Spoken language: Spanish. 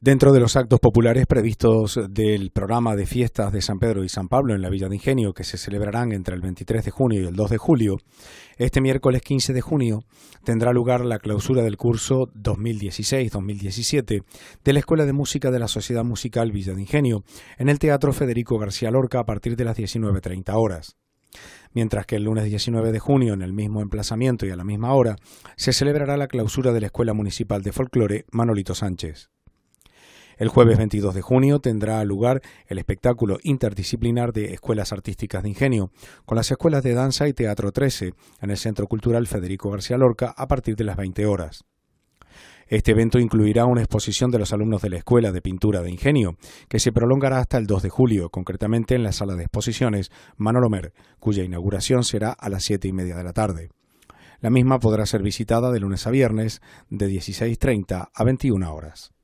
Dentro de los actos populares previstos del programa de fiestas de San Pedro y San Pablo en la Villa de Ingenio, que se celebrarán entre el 23 de junio y el 2 de julio, este miércoles 15 de junio tendrá lugar la clausura del curso 2016-2017 de la Escuela de Música de la Sociedad Musical Villa de Ingenio, en el Teatro Federico García Lorca a partir de las 19.30 horas mientras que el lunes 19 de junio, en el mismo emplazamiento y a la misma hora, se celebrará la clausura de la Escuela Municipal de Folclore Manolito Sánchez. El jueves 22 de junio tendrá lugar el espectáculo interdisciplinar de Escuelas Artísticas de Ingenio, con las escuelas de danza y teatro 13, en el Centro Cultural Federico García Lorca a partir de las 20 horas. Este evento incluirá una exposición de los alumnos de la Escuela de Pintura de Ingenio, que se prolongará hasta el 2 de julio, concretamente en la sala de exposiciones Manolomer, cuya inauguración será a las 7 y media de la tarde. La misma podrá ser visitada de lunes a viernes de 16.30 a 21 horas.